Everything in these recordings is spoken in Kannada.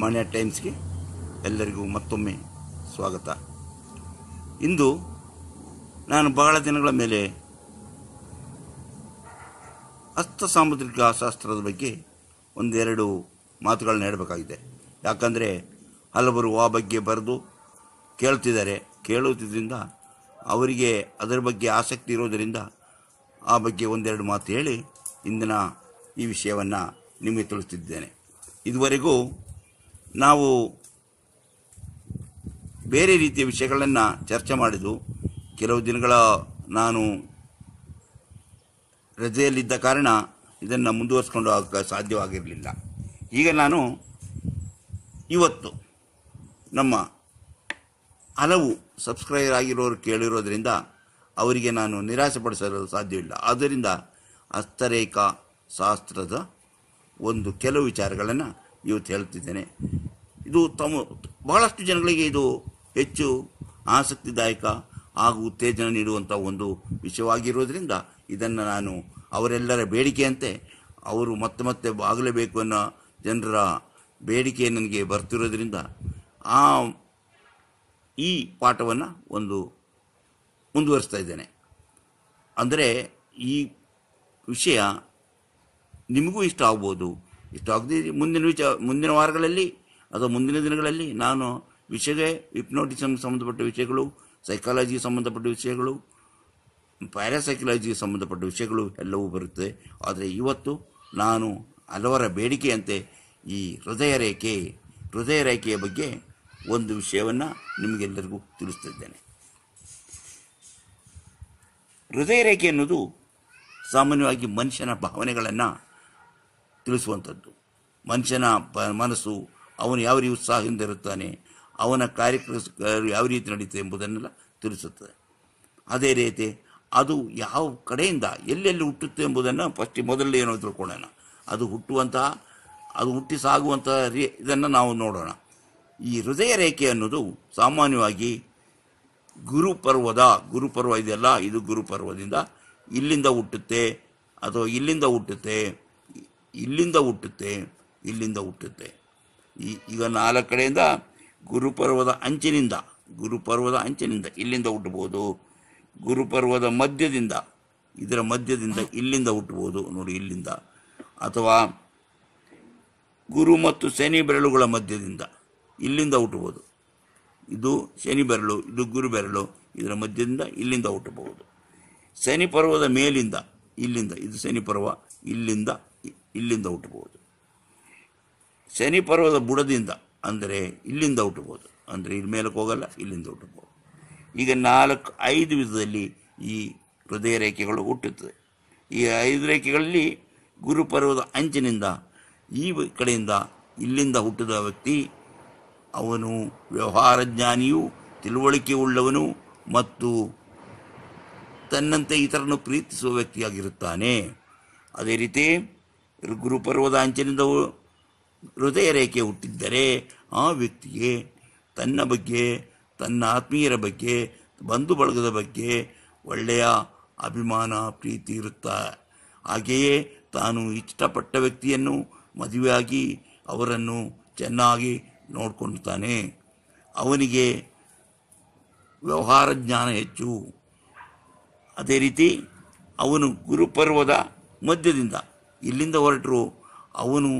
ಮಾನ್ಯ ಟೈಮ್ಸ್ಗೆ ಎಲ್ಲರಿಗೂ ಮತ್ತೊಮ್ಮೆ ಸ್ವಾಗತ ಇಂದು ನಾನು ಬಹಳ ದಿನಗಳ ಮೇಲೆ ಅಸ್ತ ಸಾಮುದ್ರಿಕ ಶಾಸ್ತ್ರದ ಬಗ್ಗೆ ಒಂದೆರಡು ಮಾತುಗಳನ್ನ ಹೇಳಬೇಕಾಗಿದೆ ಯಾಕಂದರೆ ಹಲವರು ಆ ಬಗ್ಗೆ ಬರೆದು ಕೇಳ್ತಿದ್ದಾರೆ ಕೇಳುತ್ತಿದ್ದರಿಂದ ಅವರಿಗೆ ಅದರ ಬಗ್ಗೆ ಆಸಕ್ತಿ ಇರೋದರಿಂದ ಆ ಬಗ್ಗೆ ಒಂದೆರಡು ಮಾತು ಹೇಳಿ ಇಂದಿನ ಈ ವಿಷಯವನ್ನು ನಿಮಗೆ ತಿಳಿಸ್ತಿದ್ದೇನೆ ಇದುವರೆಗೂ ನಾವು ಬೇರೆ ರೀತಿಯ ವಿಷಯಗಳನ್ನು ಚರ್ಚೆ ಮಾಡಿದ್ದು ಕೆಲವು ದಿನಗಳ ನಾನು ರಜೆಯಲ್ಲಿದ್ದ ಕಾರಣ ಇದನ್ನು ಮುಂದುವರಿಸ್ಕೊಂಡು ಹೋಗಕ್ಕೆ ಸಾಧ್ಯವಾಗಿರಲಿಲ್ಲ ಈಗ ನಾನು ಇವತ್ತು ನಮ್ಮ ಹಲವು ಸಬ್ಸ್ಕ್ರೈಬರ್ ಆಗಿರೋರು ಕೇಳಿರೋದರಿಂದ ಅವರಿಗೆ ನಾನು ನಿರಾಸೆ ಪಡಿಸಲು ಸಾಧ್ಯವಿಲ್ಲ ಆದ್ದರಿಂದ ಹಸ್ತರೇಖಾ ಶಾಸ್ತ್ರದ ಒಂದು ಕೆಲವು ವಿಚಾರಗಳನ್ನು ಇವತ್ತು ಹೇಳ್ತಿದ್ದೇನೆ ಇದು ತಮ್ಮ ಬಹಳಷ್ಟು ಜನಗಳಿಗೆ ಇದು ಹೆಚ್ಚು ಆಸಕ್ತಿದಾಯಕ ಹಾಗೂ ಉತ್ತೇಜನ ನೀಡುವಂಥ ಒಂದು ವಿಷಯವಾಗಿರುವುದರಿಂದ ಇದನ್ನು ನಾನು ಅವರೆಲ್ಲರ ಬೇಡಿಕೆಯಂತೆ ಅವರು ಮತ್ತೆ ಮತ್ತೆ ಆಗಲೇಬೇಕು ಅನ್ನೋ ಜನರ ಬೇಡಿಕೆ ನನಗೆ ಬರ್ತಿರೋದ್ರಿಂದ ಆ ಈ ಪಾಠವನ್ನು ಒಂದು ಮುಂದುವರಿಸ್ತಾ ಇದ್ದೇನೆ ಅಂದರೆ ಈ ವಿಷಯ ನಿಮಗೂ ಇಷ್ಟ ಆಗ್ಬೋದು ಇಷ್ಟ ಆಗದೆ ಮುಂದಿನ ವಿಚಾರ ಮುಂದಿನ ವಾರಗಳಲ್ಲಿ ಅದು ಮುಂದಿನ ದಿನಗಳಲ್ಲಿ ನಾನು ವಿಷಯವೇ ಹಿಪ್ನೋಟಿಸಮ್ ಸಂಬಂಧಪಟ್ಟ ವಿಷಯಗಳು ಸೈಕಾಲಜಿ ಸಂಬಂಧಪಟ್ಟ ವಿಷಯಗಳು ಪ್ಯಾರಾಸೈಕಾಲಜಿಗೆ ಸಂಬಂಧಪಟ್ಟ ವಿಷಯಗಳು ಎಲ್ಲವೂ ಬರುತ್ತದೆ ಆದರೆ ಇವತ್ತು ನಾನು ಹಲವರ ಬೇಡಿಕೆಯಂತೆ ಈ ಹೃದಯ ರೇಖೆ ಹೃದಯ ರೇಖೆಯ ಬಗ್ಗೆ ಒಂದು ವಿಷಯವನ್ನು ನಿಮಗೆಲ್ಲರಿಗೂ ತಿಳಿಸ್ತಿದ್ದೇನೆ ಹೃದಯ ರೇಖೆ ಎನ್ನುವುದು ಸಾಮಾನ್ಯವಾಗಿ ಮನುಷ್ಯನ ಭಾವನೆಗಳನ್ನು ತಿಳಿಸುವಂಥದ್ದು ಮನುಷ್ಯನ ಮನಸ್ಸು ಅವನು ಯಾವ ರೀತಿ ಉತ್ಸಾಹದಿಂದ ಇರುತ್ತಾನೆ ಅವನ ಕಾರ್ಯಕ್ರಮ ಯಾವ ರೀತಿ ನಡೀತದೆ ಎಂಬುದನ್ನೆಲ್ಲ ತಿಳಿಸುತ್ತದೆ ಅದೇ ರೀತಿ ಅದು ಯಾವ ಕಡೆಯಿಂದ ಎಲ್ಲೆಲ್ಲಿ ಹುಟ್ಟುತ್ತೆ ಎಂಬುದನ್ನು ಫಸ್ಟ್ ಮೊದಲೇ ಏನೋ ತಿಳ್ಕೊಳ್ಳೋಣ ಅದು ಹುಟ್ಟುವಂತಹ ಅದು ಹುಟ್ಟಿ ಸಾಗುವಂತಹ ರೀ ಇದನ್ನು ನಾವು ನೋಡೋಣ ಈ ಹೃದಯ ರೇಖೆ ಅನ್ನೋದು ಸಾಮಾನ್ಯವಾಗಿ ಗುರುಪರ್ವದ ಗುರುಪರ್ವ ಇದೆಯಲ್ಲ ಇದು ಗುರುಪರ್ವದಿಂದ ಇಲ್ಲಿಂದ ಹುಟ್ಟುತ್ತೆ ಅಥವಾ ಇಲ್ಲಿಂದ ಹುಟ್ಟುತ್ತೆ ಇಲ್ಲಿಂದ ಹುಟ್ಟುತ್ತೆ ಇಲ್ಲಿಂದ ಹುಟ್ಟುತ್ತೆ ಈ ಈಗ ನಾಲ್ಕು ಕಡೆಯಿಂದ ಗುರುಪರ್ವದ ಅಂಚಿನಿಂದ ಗುರುಪರ್ವದ ಅಂಚಿನಿಂದ ಇಲ್ಲಿಂದ ಹುಟ್ಟಬಹುದು ಗುರುಪರ್ವದ ಮಧ್ಯದಿಂದ ಇದರ ಮಧ್ಯದಿಂದ ಇಲ್ಲಿಂದ ಹುಟ್ಟಬಹುದು ನೋಡಿ ಇಲ್ಲಿಂದ ಅಥವಾ ಗುರು ಮತ್ತು ಶನಿ ಬೆರಳುಗಳ ಮಧ್ಯದಿಂದ ಇಲ್ಲಿಂದ ಹುಟ್ಟಬಹುದು ಇದು ಶನಿ ಬೆರಳು ಇದು ಗುರು ಬೆರಳು ಇದರ ಮಧ್ಯದಿಂದ ಇಲ್ಲಿಂದ ಹುಟ್ಟಬಹುದು ಶನಿ ಪರ್ವದ ಮೇಲಿಂದ ಇಲ್ಲಿಂದ ಇದು ಶನಿ ಪರ್ವ ಇಲ್ಲಿಂದ ಇಲ್ಲಿಂದ ಹುಟ್ಟಬಹುದು ಶನಿ ಪರ್ವದ ಬುಡದಿಂದ ಅಂದರೆ ಇಲ್ಲಿಂದ ಹುಟ್ಟಬಹುದು ಅಂದರೆ ಇಲ್ಲಿ ಮೇಲಕ್ಕೆ ಹೋಗಲ್ಲ ಇಲ್ಲಿಂದ ಹುಟ್ಟಬಹುದು ಈಗ ನಾಲ್ಕು ಐದು ವಿಧದಲ್ಲಿ ಈ ಹೃದಯ ರೇಖೆಗಳು ಹುಟ್ಟುತ್ತದೆ ಈ ಐದು ರೇಖೆಗಳಲ್ಲಿ ಗುರುಪರ್ವದ ಅಂಚಿನಿಂದ ಈ ಕಡೆಯಿಂದ ಇಲ್ಲಿಂದ ಹುಟ್ಟಿದ ವ್ಯಕ್ತಿ ಅವನು ವ್ಯವಹಾರ ಜ್ಞಾನಿಯು ತಿಳುವಳಿಕೆ ಉಳ್ಳವನು ಮತ್ತು ತನ್ನಂತೆ ಇತರನ್ನು ಪ್ರೀತಿಸುವ ವ್ಯಕ್ತಿಯಾಗಿರುತ್ತಾನೆ ಅದೇ ರೀತಿ ಗುರುಪರ್ವದ ಅಂಚಿನಿಂದ ಹೃದಯ ರೇಖೆ ಹುಟ್ಟಿದ್ದರೆ ಆ ವ್ಯಕ್ತಿಗೆ ತನ್ನ ಬಗ್ಗೆ ತನ್ನ ಆತ್ಮೀಯರ ಬಗ್ಗೆ ಬಂಧು ಬಳಗದ ಬಗ್ಗೆ ಒಳ್ಳೆಯ ಅಭಿಮಾನ ಪ್ರೀತಿ ಇರುತ್ತಾ ಹಾಗೆಯೇ ತಾನು ಇಷ್ಟಪಟ್ಟ ವ್ಯಕ್ತಿಯನ್ನು ಮದುವೆಯಾಗಿ ಅವರನ್ನು ಚೆನ್ನಾಗಿ ನೋಡಿಕೊಳ್ಳುತ್ತಾನೆ ಅವನಿಗೆ ವ್ಯವಹಾರ ಜ್ಞಾನ ಹೆಚ್ಚು ಅದೇ ರೀತಿ ಅವನು ಗುರುಪರ್ವದ ಮಧ್ಯದಿಂದ ಇಲ್ಲಿಂದ ಹೊರಟರು ಅವನು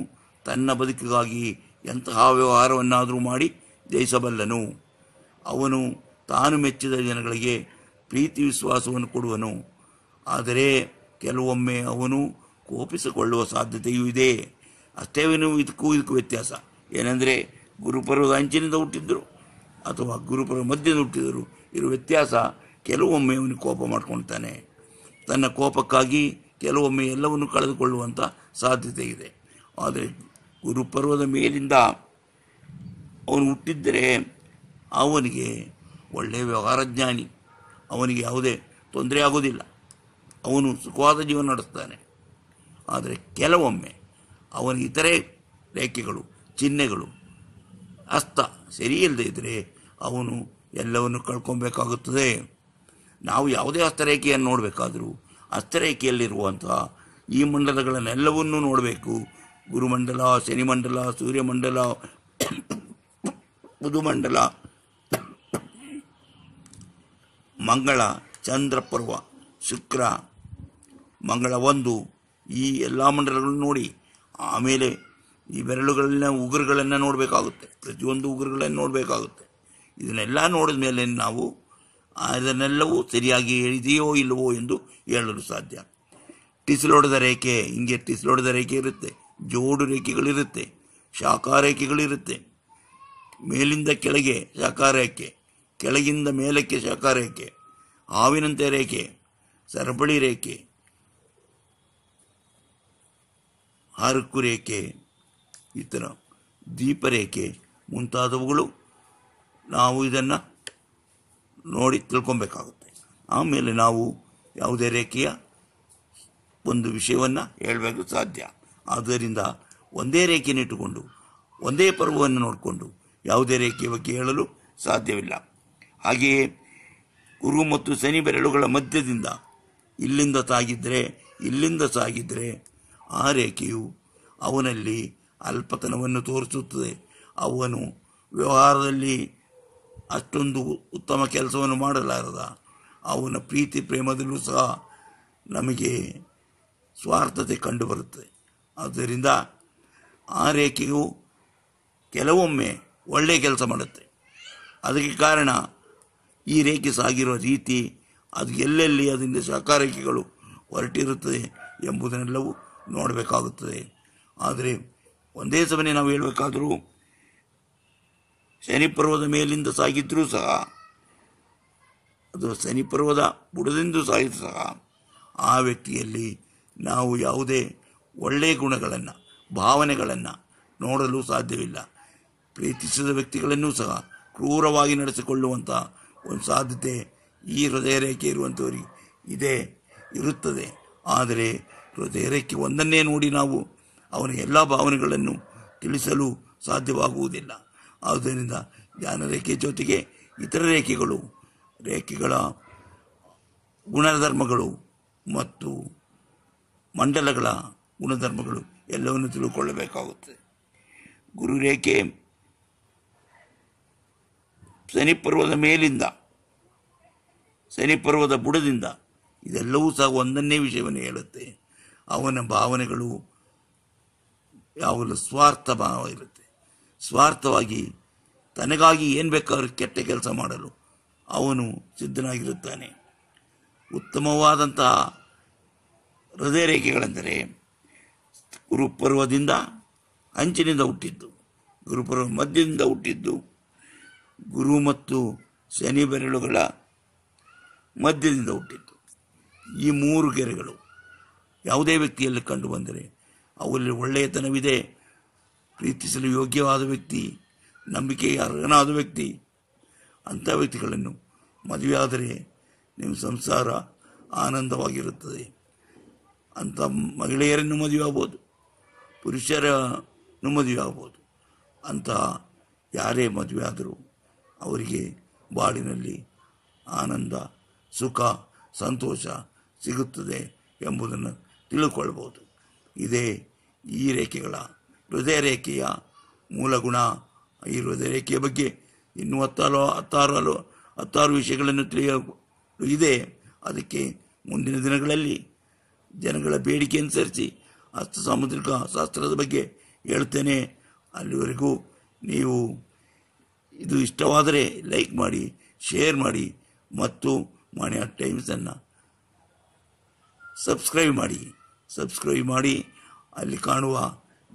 ತನ್ನ ಬದುಕಿಗಾಗಿ ಎಂತಹ ವ್ಯವಹಾರವನ್ನಾದರೂ ಮಾಡಿ ಜಯಿಸಬಲ್ಲನು ಅವನು ತಾನು ಮೆಚ್ಚಿದ ಜನಗಳಿಗೆ ಪ್ರೀತಿ ವಿಶ್ವಾಸವನ್ನು ಕೊಡುವನು ಆದರೆ ಕೆಲವೊಮ್ಮೆ ಅವನು ಕೋಪಿಸಿಕೊಳ್ಳುವ ಸಾಧ್ಯತೆಯೂ ಇದೆ ಅಷ್ಟೇ ಇದಕ್ಕೂ ಇದಕ್ಕೂ ವ್ಯತ್ಯಾಸ ಏನೆಂದರೆ ಗುರುಪರ್ವದ ಅಂಚಿನಿಂದ ಹುಟ್ಟಿದ್ದರು ಅಥವಾ ಗುರುಪರ ಮಧ್ಯದ ಹುಟ್ಟಿದರು ಇರುವ ವ್ಯತ್ಯಾಸ ಕೆಲವೊಮ್ಮೆ ಅವನು ಕೋಪ ಮಾಡ್ಕೊಳ್ತಾನೆ ತನ್ನ ಕೋಪಕ್ಕಾಗಿ ಕೆಲವೊಮ್ಮೆ ಎಲ್ಲವನ್ನು ಕಳೆದುಕೊಳ್ಳುವಂಥ ಸಾಧ್ಯತೆ ಇದೆ ಆದರೆ ಗುರುಪರ್ವದ ಮೇಲಿಂದ ಅವನು ಹುಟ್ಟಿದ್ದರೆ ಅವನಿಗೆ ಒಳ್ಳೆಯ ವ್ಯವಹಾರ ಜ್ಞಾನಿ ಅವನಿಗೆ ಯಾವುದೇ ತೊಂದರೆ ಆಗೋದಿಲ್ಲ ಅವನು ಸುಖವಾದ ಜೀವನ ನಡೆಸ್ತಾನೆ ಆದರೆ ಕೆಲವೊಮ್ಮೆ ಅವನ ಇತರೆ ರೇಖೆಗಳು ಚಿಹ್ನೆಗಳು ಅಸ್ತ ಸರಿ ಇಲ್ಲದೇ ಇದ್ದರೆ ಅವನು ಎಲ್ಲವನ್ನು ಕಳ್ಕೊಬೇಕಾಗುತ್ತದೆ ನಾವು ಯಾವುದೇ ಹಸ್ತರೇಖೆಯನ್ನು ನೋಡಬೇಕಾದರೂ ಹಸ್ತರೇಖೆಯಲ್ಲಿರುವಂಥ ಈ ಮಂಡಲಗಳನ್ನೆಲ್ಲವನ್ನೂ ನೋಡಬೇಕು ಗುರುಮಂಡಲ ಶನಿಮಂಡಲ ಸೂರ್ಯಮಂಡಲ ಬುಧುಮಂಡಲ ಮಂಗಳ ಚಂದ್ರಪರ್ವ ಶುಕ್ರ ಮಂಗಳ ಒಂದು ಈ ಎಲ್ಲ ಮಂಡಲಗಳನ್ನು ನೋಡಿ ಆಮೇಲೆ ಈ ಬೆರಳುಗಳನ್ನ ಉಗುರುಗಳನ್ನು ನೋಡಬೇಕಾಗುತ್ತೆ ಪ್ರತಿಯೊಂದು ಉಗುರುಗಳನ್ನು ನೋಡಬೇಕಾಗುತ್ತೆ ಇದನ್ನೆಲ್ಲ ನೋಡಿದ ಮೇಲೆ ನಾವು ಅದನ್ನೆಲ್ಲವೂ ಸರಿಯಾಗಿ ಹೇಳಿದೆಯೋ ಇಲ್ಲವೋ ಎಂದು ಹೇಳಲು ಸಾಧ್ಯ ಟಿಸಿಲೊಡೆದ ರೇಖೆ ಹಿಂಗೆ ಟಿಸಿಲೊಡೆದ ರೇಖೆ ಇರುತ್ತೆ ಜೋಡು ರೇಖೆಗಳಿರುತ್ತೆ ಶಾಖಾರೇಖೆಗಳಿರುತ್ತೆ ಮೇಲಿಂದ ಕೆಳಗೆ ರೇಖೆ ಕೆಳಗಿಂದ ಮೇಲಕ್ಕೆ ರೇಖೆ ಹಾವಿನಂತೆ ರೇಖೆ ಸರಪಳಿ ರೇಖೆ ಹರಕು ರೇಖೆ ಈ ಥರ ದೀಪರೇಖೆ ಮುಂತಾದವುಗಳು ನಾವು ಇದನ್ನು ನೋಡಿ ತಿಳ್ಕೊಬೇಕಾಗುತ್ತೆ ಆಮೇಲೆ ನಾವು ಯಾವುದೇ ರೇಖೆಯ ಒಂದು ವಿಷಯವನ್ನು ಹೇಳಬೇಕು ಸಾಧ್ಯ ಆದ್ದರಿಂದ ಒಂದೇ ರೇಖೆಯನ್ನು ಇಟ್ಟುಕೊಂಡು ಒಂದೇ ಪರ್ವವನ್ನು ನೋಡಿಕೊಂಡು ಯಾವುದೇ ರೇಖೆಯ ಬಗ್ಗೆ ಹೇಳಲು ಸಾಧ್ಯವಿಲ್ಲ ಹಾಗೆಯೇ ಗುರು ಮತ್ತು ಶನಿ ಬೆರಳುಗಳ ಮಧ್ಯದಿಂದ ಇಲ್ಲಿಂದ ಸಾಗಿದ್ದರೆ ಇಲ್ಲಿಂದ ಸಾಗಿದ್ದರೆ ಆ ರೇಖೆಯು ಅವನಲ್ಲಿ ಅಲ್ಪತನವನ್ನು ತೋರಿಸುತ್ತದೆ ಅವನು ವ್ಯವಹಾರದಲ್ಲಿ ಅಷ್ಟೊಂದು ಉತ್ತಮ ಕೆಲಸವನ್ನು ಮಾಡಲಾರದ ಅವನ ಪ್ರೀತಿ ಪ್ರೇಮದಲ್ಲೂ ಸಹ ನಮಗೆ ಸ್ವಾರ್ಥತೆ ಕಂಡುಬರುತ್ತದೆ ಆದ್ದರಿಂದ ಆ ರೇಖೆಯು ಕೆಲವೊಮ್ಮೆ ಒಳ್ಳೆಯ ಕೆಲಸ ಮಾಡುತ್ತೆ ಅದಕ್ಕೆ ಕಾರಣ ಈ ರೇಖೆ ಸಾಗಿರುವ ರೀತಿ ಅದು ಎಲ್ಲೆಲ್ಲಿ ಅದರಿಂದ ಸಹಕಾರಿಕೆಗಳು ಹೊರಟಿರುತ್ತದೆ ಎಂಬುದನ್ನೆಲ್ಲವೂ ನೋಡಬೇಕಾಗುತ್ತದೆ ಆದರೆ ಒಂದೇ ಸಮನೆ ನಾವು ಹೇಳಬೇಕಾದರೂ ಶನಿಪರ್ವದ ಮೇಲಿಂದ ಸಾಗಿದ್ರೂ ಸಹ ಅದು ಪರ್ವದ ಬುಡದಿಂದ ಸಾಗಿದ್ರೂ ಸಹ ಆ ವ್ಯಕ್ತಿಯಲ್ಲಿ ನಾವು ಯಾವುದೇ ಒಳ್ಳೆಯ ಗುಣಗಳನ್ನು ಭಾವನೆಗಳನ್ನು ನೋಡಲು ಸಾಧ್ಯವಿಲ್ಲ ಪ್ರೀತಿಸಿದ ವ್ಯಕ್ತಿಗಳನ್ನೂ ಸಹ ಕ್ರೂರವಾಗಿ ನಡೆಸಿಕೊಳ್ಳುವಂಥ ಒಂದು ಸಾಧ್ಯತೆ ಈ ಹೃದಯ ರೇಖೆ ಇರುವಂಥವರಿಗೆ ಇದೆ ಇರುತ್ತದೆ ಆದರೆ ಹೃದಯ ರೇಖೆ ಒಂದನ್ನೇ ನೋಡಿ ನಾವು ಅವನ ಎಲ್ಲ ಭಾವನೆಗಳನ್ನು ತಿಳಿಸಲು ಸಾಧ್ಯವಾಗುವುದಿಲ್ಲ ಆದ್ದರಿಂದ ಜ್ಞಾನ ರೇಖೆ ಜೊತೆಗೆ ಇತರ ರೇಖೆಗಳು ರೇಖೆಗಳ ಗುಣಧರ್ಮಗಳು ಮತ್ತು ಮಂಡಲಗಳ ಗುಣಧರ್ಮಗಳು ಎಲ್ಲವನ್ನು ತಿಳ್ಕೊಳ್ಳಬೇಕಾಗುತ್ತದೆ ಗುರುರೇಖೆ ಶನಿ ಪರ್ವದ ಮೇಲಿಂದ ಶನಿ ಪರ್ವದ ಬುಡದಿಂದ ಇದೆಲ್ಲವೂ ಸಹ ಒಂದನ್ನೇ ವಿಷಯವನ್ನು ಹೇಳುತ್ತೆ ಅವನ ಭಾವನೆಗಳು ಯಾವಾಗಲೂ ಸ್ವಾರ್ಥ ಭಾವ ಇರುತ್ತೆ ಸ್ವಾರ್ಥವಾಗಿ ತನಗಾಗಿ ಏನು ಬೇಕಾದರೂ ಕೆಟ್ಟ ಕೆಲಸ ಮಾಡಲು ಅವನು ಸಿದ್ಧನಾಗಿರುತ್ತಾನೆ ಉತ್ತಮವಾದಂತಹ ಹೃದಯ ರೇಖೆಗಳೆಂದರೆ ಗುರುಪರ್ವದಿಂದ ಅಂಚಿನಿಂದ ಹುಟ್ಟಿದ್ದು ಗುರುಪರ್ವ ಮಧ್ಯದಿಂದ ಹುಟ್ಟಿದ್ದು ಗುರು ಮತ್ತು ಶನಿ ಬೆರಳುಗಳ ಮಧ್ಯದಿಂದ ಹುಟ್ಟಿದ್ದು ಈ ಮೂರು ಗೆರೆಗಳು ಯಾವುದೇ ವ್ಯಕ್ತಿಯಲ್ಲಿ ಕಂಡು ಬಂದರೆ ಅವರಲ್ಲಿ ಒಳ್ಳೆಯತನವಿದೆ ಪ್ರೀತಿಸಲು ಯೋಗ್ಯವಾದ ವ್ಯಕ್ತಿ ನಂಬಿಕೆ ಅರ್ಹನಾದ ವ್ಯಕ್ತಿ ಅಂಥ ವ್ಯಕ್ತಿಗಳನ್ನು ಮದುವೆಯಾದರೆ ನಿಮ್ಮ ಸಂಸಾರ ಆನಂದವಾಗಿರುತ್ತದೆ ಅಂಥ ಮಹಿಳೆಯರನ್ನು ಮದುವೆ ಆಗ್ಬೋದು ಪುರುಷರ ಆಗ್ಬೋದು ಅಂತ ಯಾರೇ ಮದುವೆ ಆದರೂ ಅವರಿಗೆ ಬಾಳಿನಲ್ಲಿ ಆನಂದ ಸುಖ ಸಂತೋಷ ಸಿಗುತ್ತದೆ ಎಂಬುದನ್ನು ತಿಳ್ಕೊಳ್ಬೋದು ಇದೇ ಈ ರೇಖೆಗಳ ಹೃದಯ ರೇಖೆಯ ಗುಣ ಈ ಹೃದಯ ರೇಖೆಯ ಬಗ್ಗೆ ಇನ್ನೂ ಹತ್ತಾರು ಹತ್ತಾರು ಹಲೋ ಹತ್ತಾರು ವಿಷಯಗಳನ್ನು ತಿಳಿಯ ಇದೆ ಅದಕ್ಕೆ ಮುಂದಿನ ದಿನಗಳಲ್ಲಿ ಜನಗಳ ಬೇಡಿಕೆ ಅನುಸರಿಸಿ ಅಸ್ತ ಸಾಮುದ್ರಿಕ ಶಾಸ್ತ್ರದ ಬಗ್ಗೆ ಹೇಳ್ತೇನೆ ಅಲ್ಲಿವರೆಗೂ ನೀವು ಇದು ಇಷ್ಟವಾದರೆ ಲೈಕ್ ಮಾಡಿ ಶೇರ್ ಮಾಡಿ ಮತ್ತು ಮನೆ ಆ ಟೈಮ್ಸನ್ನು ಸಬ್ಸ್ಕ್ರೈಬ್ ಮಾಡಿ ಸಬ್ಸ್ಕ್ರೈಬ್ ಮಾಡಿ ಅಲ್ಲಿ ಕಾಣುವ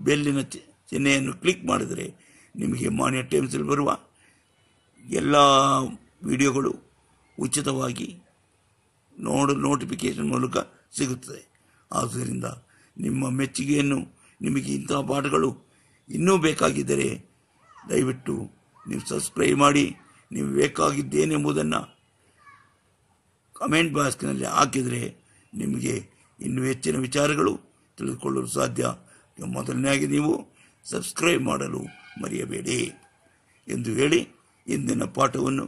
ಬೆಲ್ಲಿನ ಚಿಹ್ನೆಯನ್ನು ಕ್ಲಿಕ್ ಮಾಡಿದರೆ ನಿಮಗೆ ಮಾನ್ಯ ಟೈಮ್ಸಲ್ಲಿ ಬರುವ ಎಲ್ಲ ವಿಡಿಯೋಗಳು ಉಚಿತವಾಗಿ ನೋಡು ನೋಟಿಫಿಕೇಷನ್ ಮೂಲಕ ಸಿಗುತ್ತದೆ ಆದ್ದರಿಂದ ನಿಮ್ಮ ಮೆಚ್ಚುಗೆಯನ್ನು ನಿಮಗೆ ಇಂತಹ ಪಾಠಗಳು ಇನ್ನೂ ಬೇಕಾಗಿದ್ದರೆ ದಯವಿಟ್ಟು ನೀವು ಸಬ್ಸ್ಕ್ರೈಬ್ ಮಾಡಿ ನೀವು ಬೇಕಾಗಿದ್ದೇನೆಂಬುದನ್ನು ಕಮೆಂಟ್ ಬಾಕ್ಸ್ನಲ್ಲಿ ಹಾಕಿದರೆ ನಿಮಗೆ ಇನ್ನೂ ಹೆಚ್ಚಿನ ವಿಚಾರಗಳು ತಿಳಿದುಕೊಳ್ಳಲು ಸಾಧ್ಯ ಮೊದಲನೆಯಾಗಿ ನೀವು ಸಬ್ಸ್ಕ್ರೈಬ್ ಮಾಡಲು ಮರೆಯಬೇಡಿ ಎಂದು ಹೇಳಿ ಇಂದಿನ ಪಾಠವನ್ನು